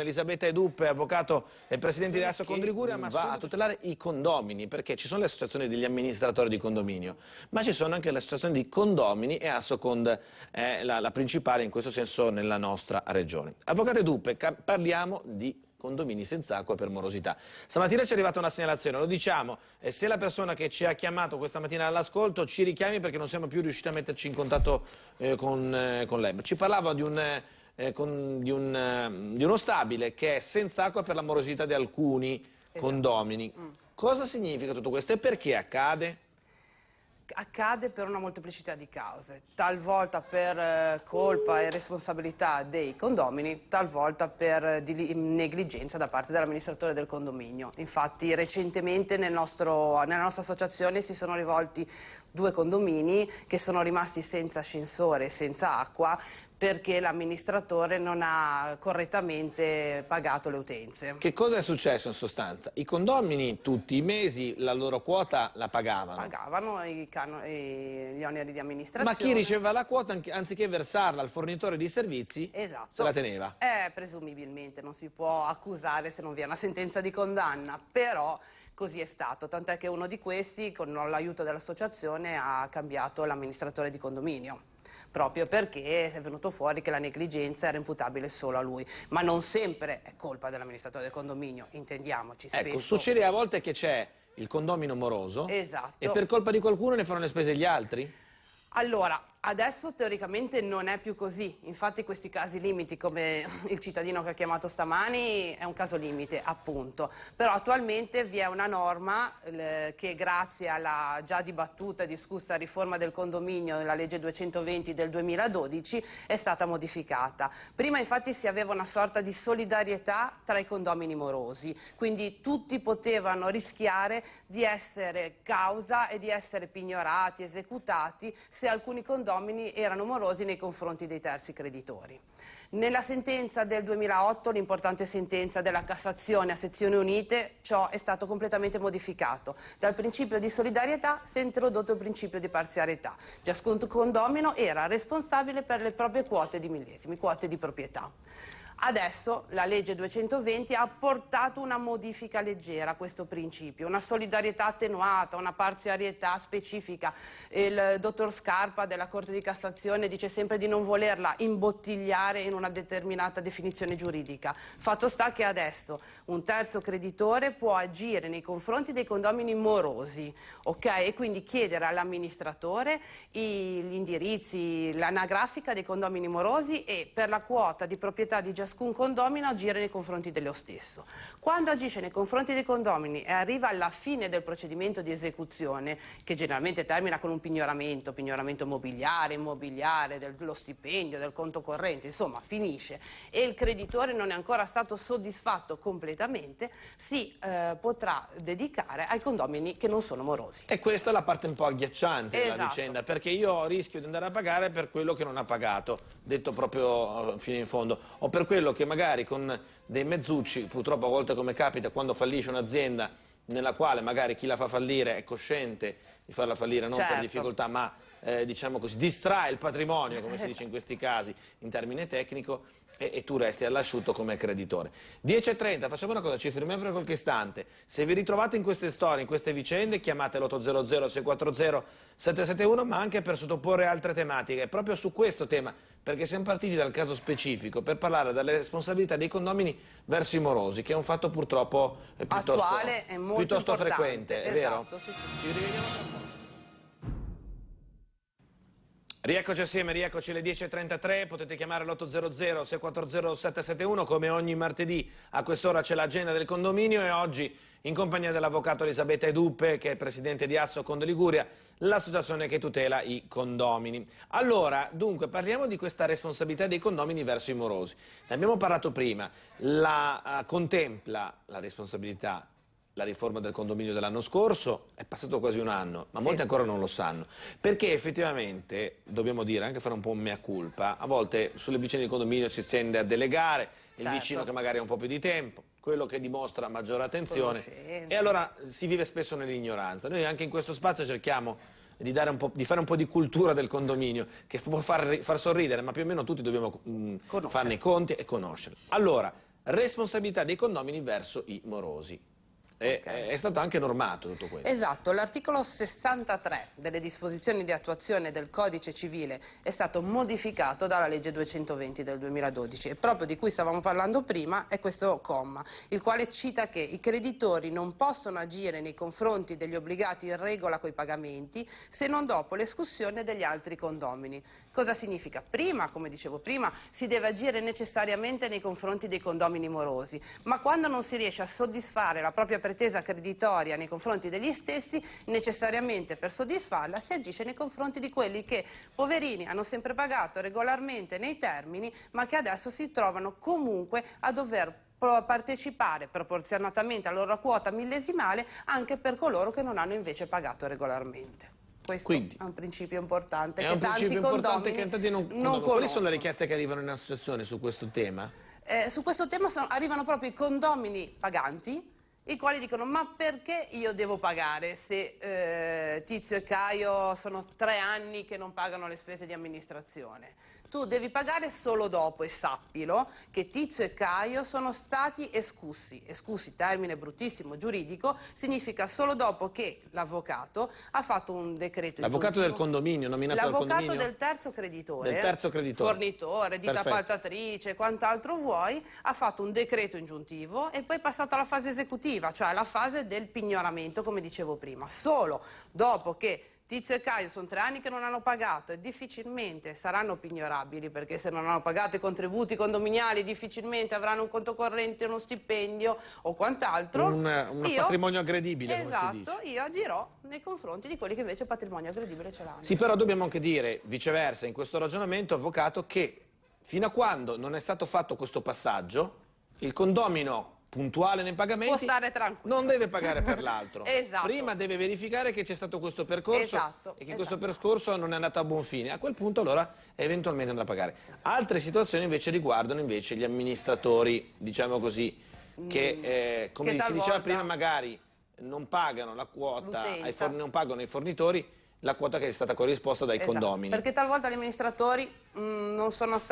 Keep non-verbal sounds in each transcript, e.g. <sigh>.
Elisabetta Eduppe, avvocato e presidente di Asso Condriguria, ma va a tutelare i condomini, perché ci sono le associazioni degli amministratori di condominio, ma ci sono anche le associazioni di condomini e Asso Cond è la, la principale in questo senso nella nostra regione. Avvocato Eduppe, parliamo di condomini senza acqua per morosità. Stamattina ci è arrivata una segnalazione, lo diciamo, e se la persona che ci ha chiamato questa mattina all'ascolto ci richiami perché non siamo più riusciti a metterci in contatto eh, con, eh, con lei. Ci parlava di un... Eh, eh, con, di, un, ehm, di, uno stabile che è senza acqua per l'amorosità di alcuni esatto. condomini. Mm. Cosa significa tutto questo e perché accade? Accade per una molteplicità di cause, talvolta per eh, colpa e responsabilità dei condomini, talvolta per eh, negligenza da parte dell'amministratore del condominio. Infatti recentemente nel nostro, nella nostra associazione si sono rivolti due condomini che sono rimasti senza ascensore e senza acqua perché l'amministratore non ha correttamente pagato le utenze. Che cosa è successo in sostanza? I condomini tutti i mesi la loro quota la pagavano. Pagavano i cano- i- gli oneri di amministrazione. Ma chi riceveva la quota, anziché versarla al fornitore di servizi, Esatto. se la teneva. Eh, presumibilmente non si può accusare se non vi è una sentenza di condanna, però così è stato, tant'è che uno di questi, con l'aiuto dell'associazione, ha cambiato l'amministratore di condominio proprio perché è venuto fuori che la negligenza era imputabile solo a lui, ma non sempre è colpa dell'amministratore del condominio, intendiamoci. Ecco, spesso. Ecco, succede a volte che c'è il condomino moroso esatto. e per colpa di qualcuno ne fanno le spese gli altri? Allora, Adesso teoricamente non è più così, infatti questi casi limiti come il cittadino che ha chiamato stamani è un caso limite appunto, però attualmente vi è una norma eh, che grazie alla già dibattuta e discussa riforma del condominio della legge 220 del 2012 è stata modificata. Prima infatti si aveva una sorta di solidarietà tra i condomini morosi, quindi tutti potevano rischiare di essere causa e di essere pignorati, esecutati se alcuni condomini condomini erano morosi nei confronti dei terzi creditori. Nella sentenza del 2008, l'importante sentenza della Cassazione a sezioni unite, ciò è stato completamente modificato. Dal principio di solidarietà si è introdotto il principio di parzialità. Ciascun condomino era responsabile per le proprie quote di millesimi, quote di proprietà. Adesso la legge 220 ha portato una modifica leggera a questo principio, una solidarietà attenuata, una parzialità specifica. Il dottor Scarpa della Corte di Cassazione dice sempre di non volerla imbottigliare in una determinata definizione giuridica. Fatto sta che adesso un terzo creditore può agire nei confronti dei condomini morosi okay? e quindi chiedere all'amministratore gli indirizzi, l'anagrafica dei condomini morosi e per la quota di proprietà di gestione ciascun condomino agire nei confronti dello stesso. Quando agisce nei confronti dei condomini e arriva alla fine del procedimento di esecuzione, che generalmente termina con un pignoramento, pignoramento mobiliare, immobiliare, dello stipendio, del conto corrente, insomma finisce, e il creditore non è ancora stato soddisfatto completamente, si eh, potrà dedicare ai condomini che non sono morosi. E questa è la parte un po' agghiacciante esatto. della vicenda, perché io rischio di andare a pagare per quello che non ha pagato, detto proprio eh, fino in fondo, o per quello che magari con dei mezzucci, purtroppo a volte come capita quando fallisce un'azienda nella quale magari chi la fa fallire è cosciente di farla fallire non certo. per difficoltà ma eh, diciamo così, distrae il patrimonio come si <laughs> dice in questi casi in termine tecnico e, e tu resti all'asciutto come creditore 10.30 facciamo una cosa ci fermiamo per qualche istante se vi ritrovate in queste storie in queste vicende chiamate l'800 640 771 ma anche per sottoporre altre tematiche proprio su questo tema perché siamo partiti dal caso specifico per parlare delle responsabilità dei condomini verso i morosi che è un fatto purtroppo eh, piuttosto, attuale e molto piuttosto importante. frequente esatto, è vero? Esatto, sì, sì, sì. Rieccoci assieme, rieccoci alle 10.33, potete chiamare l'800-640-771 come ogni martedì a quest'ora c'è l'agenda del condominio e oggi in compagnia dell'avvocato Elisabetta Eduppe che è presidente di Asso Condo Liguria, l'associazione che tutela i condomini. Allora, dunque, parliamo di questa responsabilità dei condomini verso i morosi. Ne abbiamo parlato prima, la uh, contempla la responsabilità la riforma del condominio dell'anno scorso, è passato quasi un anno, ma sì. molti ancora non lo sanno, perché effettivamente, dobbiamo dire, anche fare un po' mea culpa, a volte sulle vicine di condominio si tende a delegare, certo. il vicino che magari ha un po' più di tempo, quello che dimostra maggiore attenzione, e allora si vive spesso nell'ignoranza. Noi anche in questo spazio cerchiamo... Di, di, fare un po' di cultura del condominio, che può far, far sorridere, ma più o meno tutti dobbiamo mh, mm, farne i conti e conoscerlo. Allora, responsabilità dei condomini verso i morosi. E, okay. È stato anche normato tutto questo. Esatto, l'articolo 63 delle disposizioni di attuazione del codice civile è stato modificato dalla legge 220 del 2012 e proprio di cui stavamo parlando prima è questo comma, il quale cita che i creditori non possono agire nei confronti degli obbligati in regola coi pagamenti se non dopo l'escussione degli altri condomini. Cosa significa? Prima, come dicevo prima, si deve agire necessariamente nei confronti dei condomini morosi, ma quando non si riesce a soddisfare la propria presenza pretesa creditoria nei confronti degli stessi, necessariamente per soddisfarla si agisce nei confronti di quelli che, poverini, hanno sempre pagato regolarmente nei termini, ma che adesso si trovano comunque a dover partecipare proporzionatamente alla loro quota millesimale anche per coloro che non hanno invece pagato regolarmente. Questo Quindi, è un principio importante. È un principio importante che tanti non, non Quali sono le richieste che arrivano in associazione su questo tema? Eh, su questo tema sono, arrivano proprio i condomini paganti, i quali dicono ma perché io devo pagare se eh, Tizio e Caio sono tre anni che non pagano le spese di amministrazione? tu devi pagare solo dopo e sappilo che Tizio e Caio sono stati escussi. Escussi, termine bruttissimo giuridico, significa solo dopo che l'avvocato ha fatto un decreto L'avvocato del condominio, nominato dal condominio. L'avvocato del terzo creditore. Del terzo creditore. Fornitore, ditta Perfetto. quant'altro vuoi, ha fatto un decreto ingiuntivo e poi è passato alla fase esecutiva, cioè alla fase del pignoramento, come dicevo prima. Solo dopo che Tizio e Caio sono tre anni che non hanno pagato e difficilmente saranno pignorabili perché se non hanno pagato i contributi condominiali difficilmente avranno un conto corrente, uno stipendio o quant'altro. Un, un io, patrimonio aggredibile, Esatto, io agirò nei confronti di quelli che invece patrimonio aggredibile ce l'hanno. Sì, però dobbiamo anche dire, viceversa, in questo ragionamento, avvocato, che fino a quando non è stato fatto questo passaggio, il condomino puntuale nei pagamenti, può stare tranquillo. non deve pagare per l'altro. <laughs> esatto. Prima deve verificare che c'è stato questo percorso esatto, e che esatto. questo percorso non è andato a buon fine. A quel punto allora eventualmente andrà a pagare. Altre situazioni invece riguardano invece gli amministratori, diciamo così, che mm. eh, come che si diceva prima magari non pagano la quota, ai non pagano i fornitori, la quota che è stata corrisposta dai esatto, condomini. Perché talvolta gli amministratori mh, mm, non,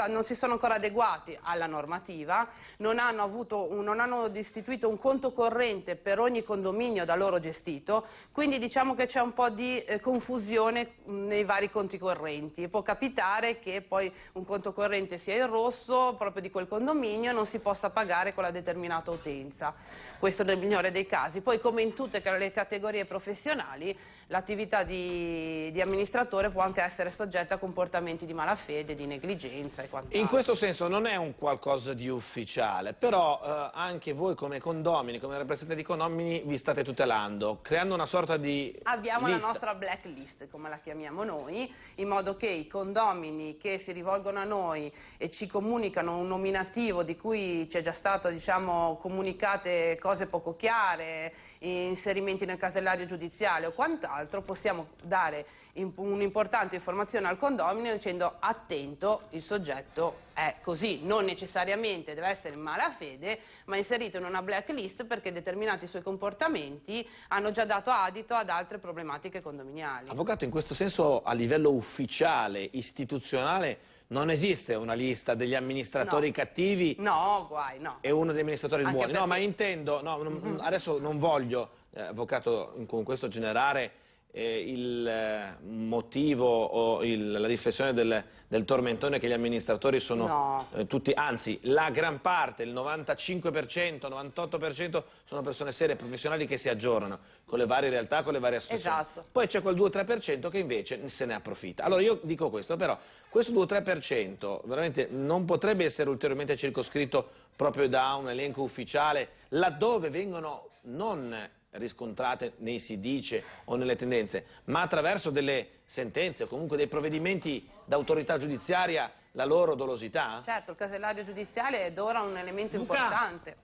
non, si sono ancora adeguati alla normativa, non hanno, avuto, non hanno istituito un conto corrente per ogni condominio da loro gestito, quindi diciamo che c'è un po' di eh, confusione mm, nei vari conti correnti. Può capitare che poi un conto corrente sia in rosso proprio di quel condominio e non si possa pagare con la determinata utenza. Questo nel migliore dei casi. Poi come in tutte le categorie professionali l'attività di, di, amministratore può anche essere soggetta a comportamenti di malafede, di negligenza e quant'altro. In questo senso non è un qualcosa di ufficiale, però eh, anche voi come condomini, come rappresentanti di condomini, vi state tutelando, creando una sorta di Abbiamo lista. la nostra blacklist, come la chiamiamo noi, in modo che i condomini che si rivolgono a noi e ci comunicano un nominativo di cui ci c'è già stato, diciamo, comunicate cose poco chiare, inserimenti nel casellario giudiziale o quant'altro, l'altro possiamo dare un'importante informazione al condomino dicendo attento, il soggetto è così, non necessariamente deve essere in mala fede ma inserito in una blacklist perché determinati suoi comportamenti hanno già dato adito ad altre problematiche condominiali. Avvocato, in questo senso a livello ufficiale, istituzionale, non esiste una lista degli amministratori no. cattivi no, guai, no. e uno degli amministratori Anche buoni. Perché... No, ma intendo, no, non, adesso non voglio, eh, avvocato, con questo generare eh, il eh, motivo o il, la riflessione del, del, tormentone che gli amministratori sono no. eh, tutti, anzi la gran parte, il 95%, 98% sono persone serie, professionali che si aggiornano con le varie realtà, con le varie associazioni. Esatto. Poi c'è quel 2-3% che invece se ne approfitta. Allora io dico questo, però questo 2-3% veramente non potrebbe essere ulteriormente circoscritto proprio da un elenco ufficiale laddove vengono non riscontrate nei si dice o nelle tendenze, ma attraverso delle sentenze o comunque dei provvedimenti d'autorità giudiziaria la loro dolosità? Certo, il casellario giudiziale è d'ora un elemento Luca. importante.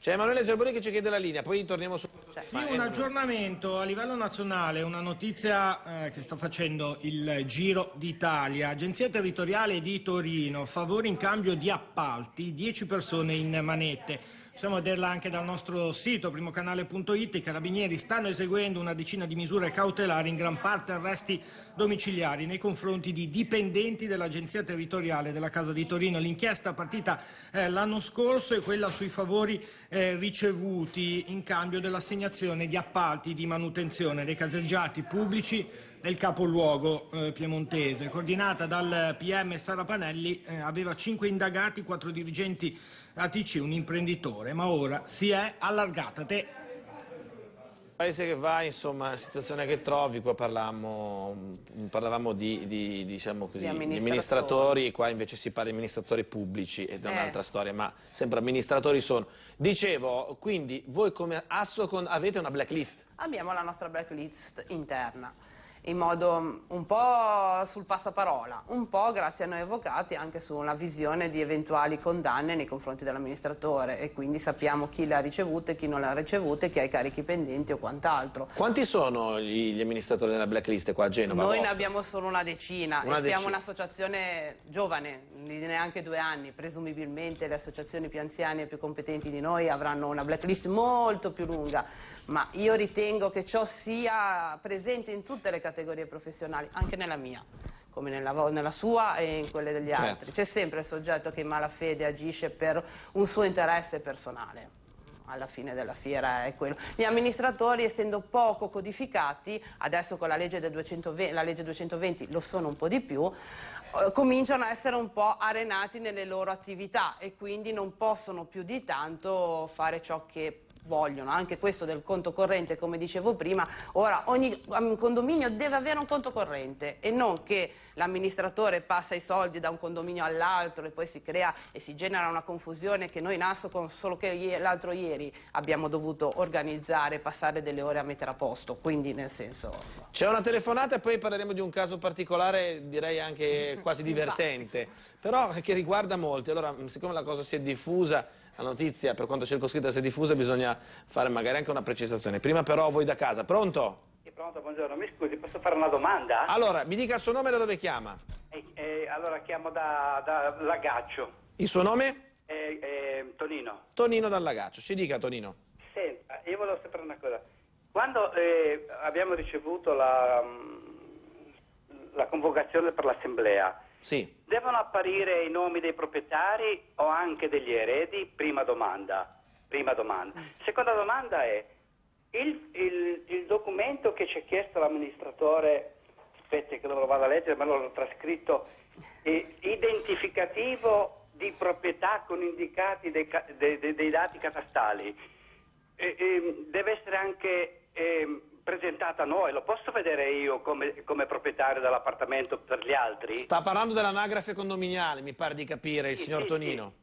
C'è Emanuele Gerboni che ci chiede la linea, poi torniamo su questo. Cioè, sì, un aggiornamento a livello nazionale, una notizia eh, che sta facendo il Giro d'Italia. Agenzia Territoriale di Torino, favore in cambio di appalti, 10 persone in manette. Possiamo vederla anche dal nostro sito primocanale.it. I carabinieri stanno eseguendo una decina di misure cautelari, in gran parte arresti domiciliari nei confronti di dipendenti dell'Agenzia Territoriale della Casa di Torino. L'inchiesta partita eh, l'anno scorso è quella sui favori eh, ricevuti in cambio dell'assegnazione di appalti di manutenzione dei caseggiati pubblici del capoluogo eh, piemontese. Coordinata dal PM Sara Panelli eh, aveva cinque indagati, quattro dirigenti ATC, un imprenditore, ma ora si è allargata. Te Paese che va, insomma, situazione che trovi, qua parlavamo, parlavamo di, di, diciamo così, di, amministratori, qua invece si parla di amministratori pubblici ed è eh. un'altra storia, ma sempre amministratori sono. Dicevo, quindi voi come Assocon avete una blacklist? Abbiamo la nostra blacklist interna in modo mm, un po' sul passaparola, un po' grazie a noi avvocati anche sulla visione di eventuali condanne nei confronti dell'amministratore e quindi sappiamo chi le ha ricevute, chi non le ha ricevute, chi ha i carichi pendenti o quant'altro. Quanti sono gli, gli amministratori della blacklist qua a Genova? Noi vostra? ne abbiamo solo una decina una e decina. siamo un'associazione giovane, di neanche due anni, presumibilmente le associazioni più anziane e più competenti di noi avranno una blacklist molto più lunga, ma io ritengo che ciò sia presente in tutte le categorie categorie professionali, anche nella mia come nella, nella, sua e in quelle degli certo. altri. C'è sempre il soggetto che in malafede agisce per un suo interesse personale. Alla fine della fiera è quello. Gli amministratori, essendo poco codificati, adesso con la legge, 220, la legge 220 lo sono un po' di più, eh, cominciano a essere un po' arenati nelle loro attività e quindi non possono più di tanto fare ciò che vogliono, anche questo del conto corrente come dicevo prima, ora ogni um, condominio deve avere un conto corrente e non che l'amministratore passa i soldi da un condominio all'altro e poi si crea e si genera una confusione che noi in con solo che l'altro ieri abbiamo dovuto organizzare, passare delle ore a mettere a posto, quindi nel senso... C'è una telefonata e poi parleremo di un caso particolare direi anche quasi <laughs> divertente, però che riguarda molti, allora siccome la cosa si è diffusa la notizia per quanto circoscritta si è diffusa bisogna fare magari anche una precisazione. Prima però voi da casa, pronto? Sì, pronto, buongiorno, mi scusi, posso fare una domanda? Allora, mi dica il suo nome e da dove chiama? Eh, eh, allora chiamo da, da Lagaccio. Il suo nome? Eh, eh Tonino. Tonino dal Lagaccio, ci dica Tonino. Senta, io volevo sapere una cosa. Quando eh, abbiamo ricevuto la, mm, la convocazione per l'assemblea, sì. Devono apparire i nomi dei proprietari o anche degli eredi? Prima domanda. Prima domanda. Seconda domanda è, il, il, il documento che ci ha chiesto l'amministratore, aspetta che non lo vado a leggere, ma l'ho trascritto, identificativo di proprietà con indicati dei, dei, dei dati catastali, e, e, deve essere anche... E, ehm, presentata a noi, lo posso vedere io come, come proprietario dell'appartamento per gli altri? Sta parlando dell'anagrafe condominiale, mi pare di capire, il signor sì, Tonino. Sì.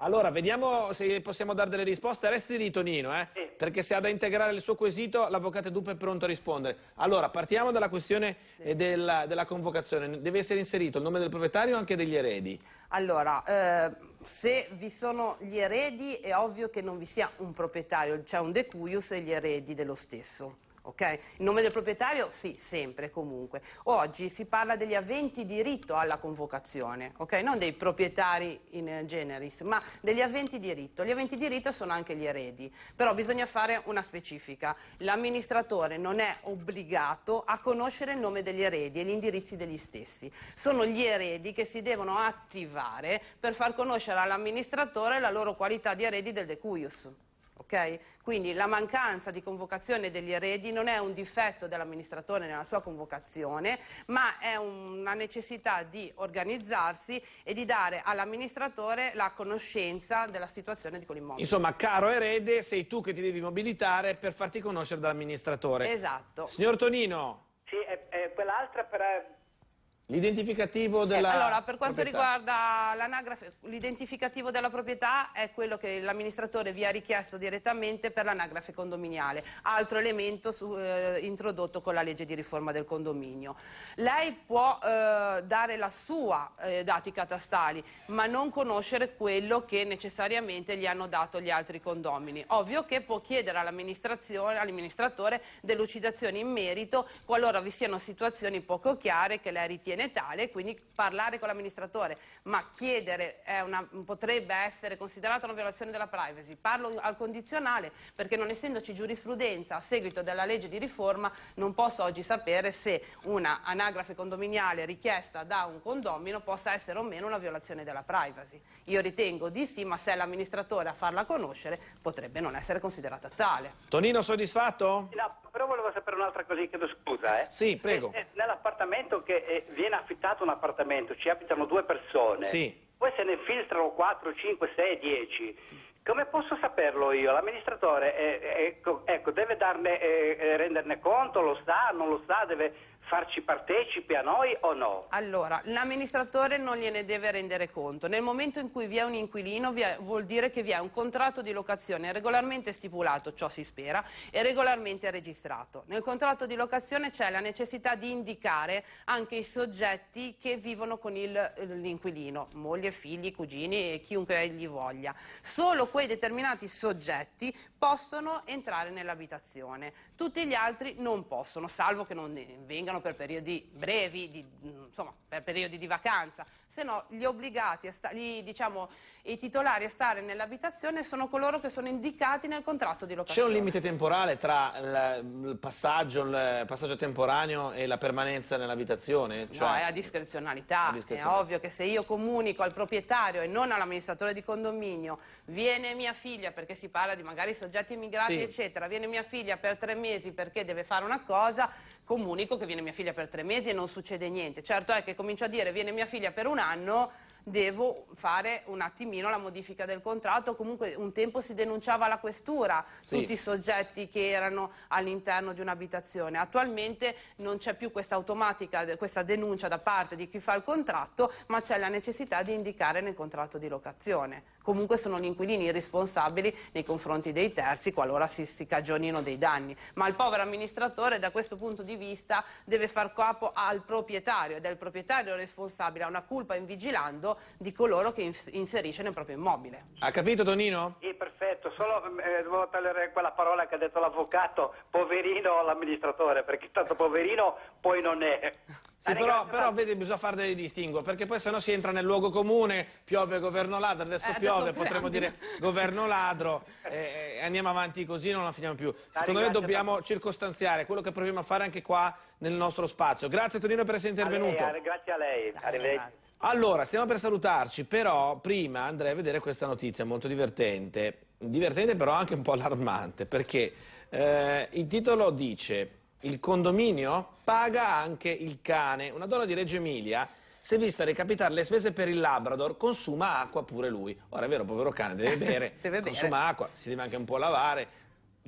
Allora, vediamo se possiamo dare delle risposte. Resti lì, Tonino, eh? sì. perché se ha da integrare il suo quesito, l'avvocato Dupe è pronto a rispondere. Allora, partiamo dalla questione sì. della, della, convocazione. Deve essere inserito il nome del proprietario o anche degli eredi? Allora, eh, se vi sono gli eredi, è ovvio che non vi sia un proprietario, c'è un decuius e gli eredi dello stesso. Okay? Il nome del proprietario sì, sempre, comunque. Oggi si parla degli aventi diritto alla convocazione, okay? non dei proprietari in generis, ma degli aventi diritto. Gli aventi diritto sono anche gli eredi, però bisogna fare una specifica. L'amministratore non è obbligato a conoscere il nome degli eredi e gli indirizzi degli stessi. Sono gli eredi che si devono attivare per far conoscere all'amministratore la loro qualità di eredi del decuius ok? Quindi la mancanza di convocazione degli eredi non è un difetto dell'amministratore nella sua convocazione, ma è una necessità di organizzarsi e di dare all'amministratore la conoscenza della situazione di quell'immobile. Insomma, caro erede, sei tu che ti devi mobilitare per farti conoscere dall'amministratore. Esatto. Signor Tonino. Sì, quell'altra per eh, L'identificativo della eh, Allora, per quanto proprietà. riguarda l'anagrafe, l'identificativo della proprietà è quello che l'amministratore vi ha richiesto direttamente per l'anagrafe condominiale, altro elemento su, eh, introdotto con la legge di riforma del condominio. Lei può eh, dare la sua eh, dati catastali, ma non conoscere quello che necessariamente gli hanno dato gli altri condomini. Ovvio che può chiedere all'amministratore delucidazioni in merito qualora vi siano situazioni poco chiare che lei ritiene tale, quindi parlare con l'amministratore, ma chiedere una, potrebbe essere considerata una violazione della privacy. Parlo al condizionale perché non essendoci giurisprudenza a seguito della legge di riforma non posso oggi sapere se una anagrafe condominiale richiesta da un condomino possa essere o meno una violazione della privacy. Io ritengo di sì, ma se è l'amministratore a farla conoscere potrebbe non essere considerata tale. Tonino soddisfatto? No volevo sapere un'altra cosa, chiedo scusa. Eh. Sì, prego. Eh, eh, nell'appartamento che eh, viene affittato un appartamento, ci abitano due persone. Sì. Poi se ne filtrano 4, 5, 6, 10. Come posso saperlo io? L'amministratore eh, eh, ecco, ecco, deve darne, renderne conto, lo sa, non lo sa, deve farci partecipi a noi o no? Allora, l'amministratore non gliene deve rendere conto. Nel momento in cui vi è un inquilino è, vuol dire che vi è un contratto di locazione regolarmente stipulato, ciò si spera, e regolarmente registrato. Nel contratto di locazione c'è la necessità di indicare anche i soggetti che vivono con l'inquilino, moglie, figli, cugini e chiunque gli voglia. Solo quei determinati soggetti possono entrare nell'abitazione. Tutti gli altri non possono, salvo che non vengano vengono per periodi brevi, di, insomma, per periodi di vacanza, se no gli obbligati, gli, diciamo, i titolari a stare nell'abitazione sono coloro che sono indicati nel contratto di locazione. C'è un limite temporale tra il passaggio, il passaggio temporaneo e la permanenza nell'abitazione? Cioè... No, è a discrezionalità. discrezionalità. È ovvio che se io comunico al proprietario e non all'amministratore di condominio, viene mia figlia perché si parla di magari soggetti immigrati, sì. eccetera, viene mia figlia per tre mesi perché deve fare una cosa, comunico che viene mia mia figlia per tre mesi e non succede niente. Certo è che comincio a dire viene mia figlia per un anno devo fare un attimino la modifica del contratto, comunque un tempo si denunciava la questura sì. tutti i soggetti che erano all'interno di un'abitazione, attualmente non c'è più questa automatica, questa denuncia da parte di chi fa il contratto, ma c'è la necessità di indicare nel contratto di locazione, comunque sono gli inquilini responsabili nei confronti dei terzi qualora si, si cagionino dei danni, ma il povero amministratore da questo punto di vista deve far capo al proprietario ed è il proprietario responsabile, ha una colpa in vigilando riguardo di coloro che inserisce nel proprio immobile. Ha capito Tonino? Sì, perfetto, solo eh, devo togliere quella parola che ha detto l'avvocato, poverino l'amministratore, perché tanto poverino poi non è. Sì, però, però vedi, bisogna fare dei distinguo, perché poi sennò si entra nel luogo comune, piove governo ladro, adesso, eh, adesso piove, <laughs> potremmo dire <laughs> governo ladro, eh, andiamo avanti così, non la finiamo più. Secondo me dobbiamo circostanziare, quello che proviamo a fare anche qua nel nostro spazio. Grazie Tonino per essere intervenuto. A lei, grazie a lei. Arrivederci. Allora, stiamo per salutarci, però prima andrei a vedere questa notizia molto divertente. Divertente però anche un po' allarmante, perché eh, il titolo dice il condominio paga anche il cane. Una donna di Reggio Emilia si è vista recapitare le spese per il Labrador, consuma acqua pure lui. Ora è vero, povero cane, deve <laughs> bere, deve consuma bere. acqua, si deve anche un po' lavare,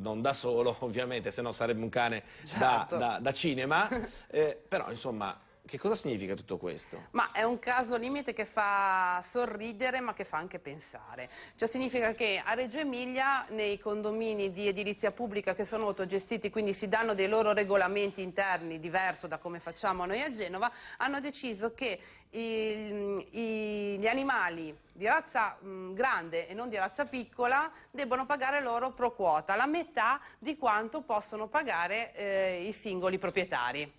non da solo <laughs> ovviamente, se no sarebbe un cane certo. da, da, da, cinema, <laughs> eh, però insomma che cosa significa tutto questo? Ma è un caso limite che fa sorridere ma che fa anche pensare. Cioè significa che a Reggio Emilia nei condomini di edilizia pubblica che sono autogestiti, quindi si danno dei loro regolamenti interni diverso da come facciamo noi a Genova, hanno deciso che il, i, gli animali di razza mh, mm, grande e non di razza piccola debbono pagare loro pro quota, la metà di quanto possono pagare eh, i singoli proprietari.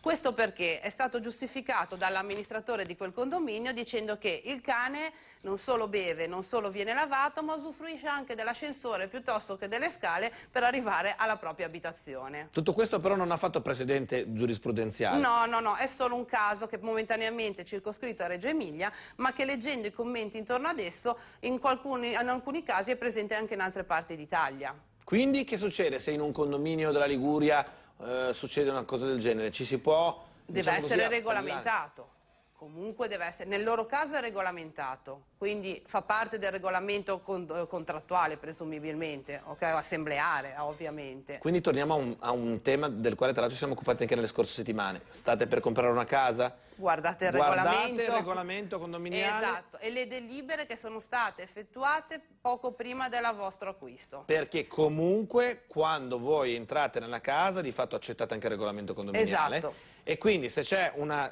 Questo perché è stato giustificato dall'amministratore di quel condominio dicendo che il cane non solo beve, non solo viene lavato, ma usufruisce anche dell'ascensore piuttosto che delle scale per arrivare alla propria abitazione. Tutto questo però non ha fatto precedente giurisprudenziale? No, no, no, è solo un caso che momentaneamente è circoscritto a Reggio Emilia, ma che leggendo i commenti intorno ad esso, in, qualcuni, in alcuni casi è presente anche in altre parti d'Italia. Quindi che succede se in un condominio della Liguria eh, succede una cosa del genere, ci si può... Deve diciamo essere così, regolamentato comunque deve essere, nel loro caso è regolamentato, quindi fa parte del regolamento eh, contrattuale presumibilmente, okay? assembleare ovviamente. Quindi torniamo a un, a un, tema del quale tra l'altro ci siamo occupati anche nelle scorse settimane, state per comprare una casa? Guardate il Guardate regolamento. Il regolamento condominiale. Esatto, e le delibere che sono state effettuate poco prima del vostro acquisto. Perché comunque quando voi entrate nella casa di fatto accettate anche il regolamento condominiale. Esatto. E quindi se c'è una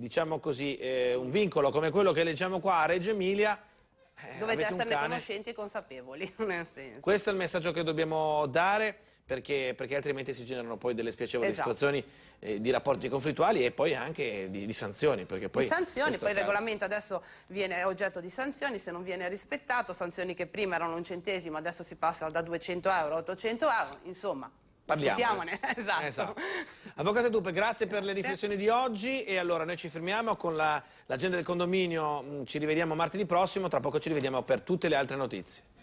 diciamo così, eh, un vincolo come quello che leggiamo qua a Reggio Emilia... Eh, Dovete esserne conoscenti e consapevoli, <laughs> Questo è il messaggio che dobbiamo dare, perché, perché altrimenti si generano poi delle spiacevoli esatto. situazioni eh, di rapporti conflittuali e poi anche di, di sanzioni. Poi di sanzioni, poi il regolamento adesso viene oggetto di sanzioni, se non viene rispettato, sanzioni che prima erano un centesimo, adesso si passa da 200 euro a 800 euro, insomma... Parliamone. <laughs> Esatto. esatto. Avvocato Dupe, grazie per le riflessioni di oggi e allora noi ci fermiamo con l'agenda la, del condominio, mm, ci rivediamo martedì prossimo, tra poco ci rivediamo per tutte le altre notizie.